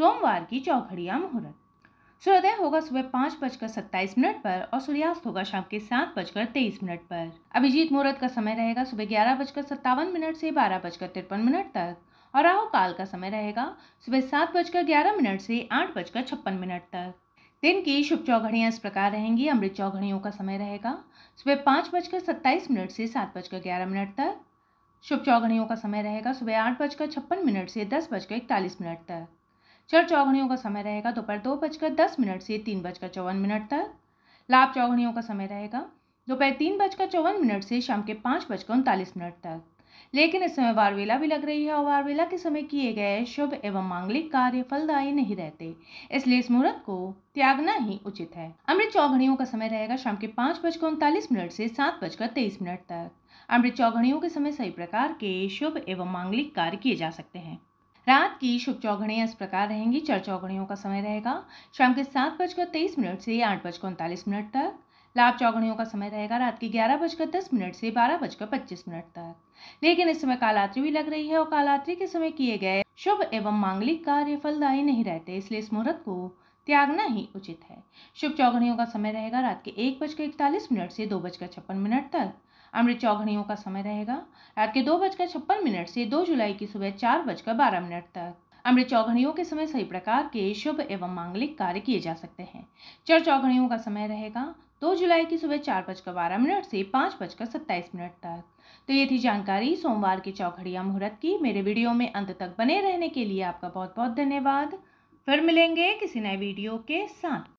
सोमवार की चौघड़िया मुहूर्त सूर्योदय होगा सुबह पाँच बजकर सत्ताईस मिनट पर और सूर्यास्त होगा शाम के सात बजकर तेईस मिनट पर अभिजीत मुहूर्त का समय रहेगा सुबह ग्यारह बजकर सत्तावन मिनट से बारह बजकर तिरपन मिनट तक और राहु काल का समय रहेगा सुबह सात बजकर ग्यारह मिनट से आठ बजकर छप्पन मिनट तक दिन की शुभ चौघड़ियाँ इस प्रकार रहेंगी अमृत चौघड़ियों का समय रहेगा सुबह पाँच बजकर सत्ताईस मिनट से सात बजकर ग्यारह मिनट तक शुभ चौघड़ियों का समय रहेगा सुबह आठ बजकर छप्पन मिनट से दस बजकर इकतालीस मिनट तक चर चौघड़ियों का समय रहेगा दोपहर दो बजकर दस मिनट से तीन बजकर चौवन मिनट तक लाभ चौघड़ियों का समय रहेगा दोपहर तीन बजकर चौवन मिनट से शाम के पाँच बजकर उनतालीस मिनट तक लेकिन इस समय वारवेला भी लग रही है और वारवेला के समय किए गए शुभ एवं मांगलिक कार्य फलदायी नहीं रहते इसलिए इस मुहूर्त को त्यागना ही उचित है अमृत चौघड़ियों का समय रहेगा शाम के पाँच बजकर उनतालीस मिनट से सात बजकर तेईस मिनट तक अमृत चौघड़ियों के समय सही प्रकार के शुभ एवं मांगलिक कार्य किए जा सकते हैं रात की शुभ चौघड़ियाँ इस प्रकार रहेंगी चार चौघड़ियों का समय रहेगा शाम के सात बजकर तेईस मिनट से आठ बजकर उनतालीस मिनट तक लाभ चौघड़ियों का समय रहेगा रात के ग्यारह बजकर दस मिनट से बारह बजकर पच्चीस मिनट तक लेकिन इस समय कालात्री भी लग रही है और कालात्री के समय किए गए शुभ एवं मांगलिक कार्य फलदायी नहीं रहते इसलिए इस मुहूर्त को त्यागना ही उचित है शुभ चौघड़ियों का समय रहेगा रात के एक बजकर इकतालीस मिनट से दो बजकर छप्पन मिनट तक अमृत चौघड़ियों का समय रहेगा रात के दो बजकर छप्पन मिनट से दो जुलाई की सुबह चार बजकर बारह मिनट तक अमृत चौघड़ियों के समय सही प्रकार के शुभ एवं मांगलिक कार्य किए जा सकते हैं चर चौघड़ियों का समय रहेगा दो जुलाई की सुबह चार बजकर बारह मिनट से पाँच बजकर सत्ताईस मिनट तक तो ये थी जानकारी सोमवार के चौघड़िया मुहूर्त की मेरे वीडियो में अंत तक बने रहने के लिए आपका बहुत बहुत धन्यवाद फिर मिलेंगे किसी नए वीडियो के साथ